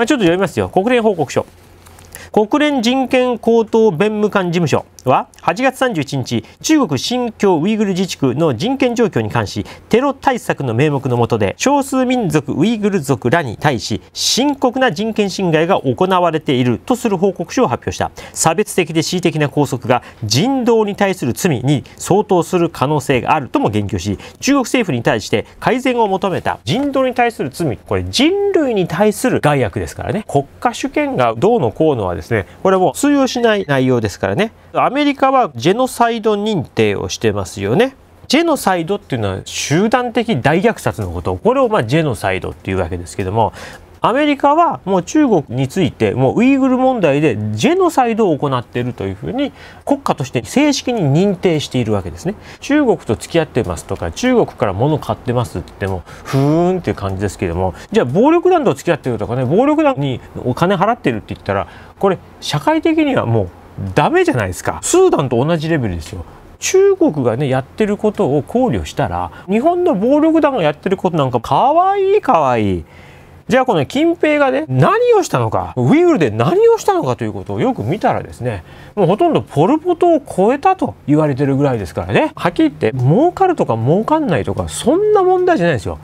まあ、ちょっと読みますよ。国連報告書。国連人権高等弁務官事務所は8月31日中国新疆ウイグル自治区の人権状況に関しテロ対策の名目の下で少数民族ウイグル族らに対し深刻な人権侵害が行われているとする報告書を発表した差別的で恣意的な拘束が人道に対する罪に相当する可能性があるとも言及し中国政府に対して改善を求めた人道に対する罪これ人類に対する害悪ですからね国家主権がどうのこうのはですね、これも通用しない内容ですからね。アメリカはジェノサイド認定をしてますよね。ジェノサイドっていうのは集団的大虐殺のこと。これをまジェノサイドっていうわけですけども、アメリカはもう中国についてもうウイグル問題でジェノサイドを行っているというふうに国家として正式に認定しているわけですね中国と付き合ってますとか中国から物買ってますって言ってもふーんっていう感じですけどもじゃあ暴力団と付き合ってるとかね暴力団にお金払ってるって言ったらこれ社会的にはもうダメじゃないですかスーダンと同じレベルですよ中国がねやってることを考慮したら日本の暴力団がやってることなんかかわいいかわいい。じゃあこの近平がね、何をしたのか、ウイグルで何をしたのかということをよく見たらですね、もうほとんどポルポトを超えたと言われてるぐらいですからね、はっきり言って儲かるとか儲かんないとか、そんな問題じゃないですよ。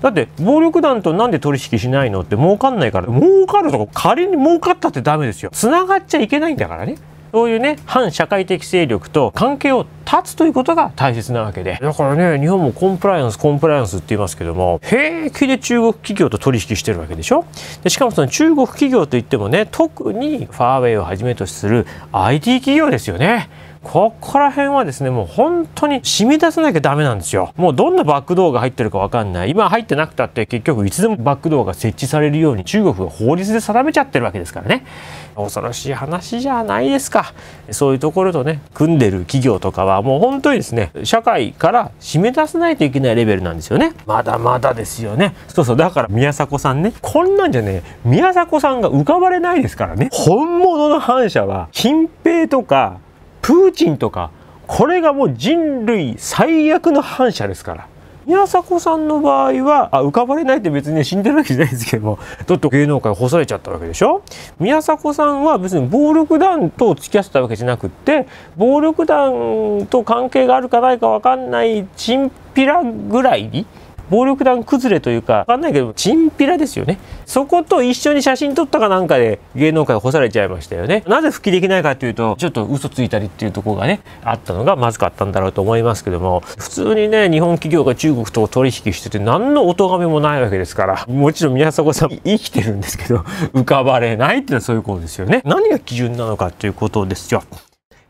だって暴力団となんで取引しないのって儲かんないから儲かるとか仮に儲かったってダメですよ繋がっちゃいけないんだからねそういうね反社会的勢力と関係を断つということが大切なわけでだからね日本もコンプライアンスコンプライアンスって言いますけども平気で中国企業と取引してるわけでしょでしかもその中国企業といってもね特にファーウェイをはじめとする IT 企業ですよね。ここら辺はですね、もう本当に染み出さなきゃダメなんですよ。もうどんなバックドアが入ってるかわかんない。今入ってなくたって結局いつでもバックドアが設置されるように中国が法律で定めちゃってるわけですからね。恐ろしい話じゃないですか。そういうところとね、組んでる企業とかはもう本当にですね、社会から締め出さないといけないレベルなんですよね。まだまだですよね。そうそう、だから宮迫さんね、こんなんじゃね、宮迫さんが浮かばれないですからね。本物の反社は、金平とか、プーチンとかこれがもう人類最悪の反射ですから宮迫さんの場合はあ浮かばれないって別に、死んでるわけじゃないですけどもだって芸能界干されちゃったわけでしょ宮迫さんは別に暴力団と付き合ってたわけじゃなくって暴力団と関係があるかないか分かんないチンピラぐらいに暴力団崩れというかわかんないけどチンピラですよねそこと一緒に写真撮ったかなんかで芸能界干されちゃいましたよねなぜ復帰できないかというとちょっと嘘ついたりっていうところがねあったのがまずかったんだろうと思いますけども普通にね日本企業が中国と取引してて何のお咎めもないわけですからもちろん宮迫さん生きてるんですけど浮かばれないっていうのはそういうことですよね何が基準なのかということですよ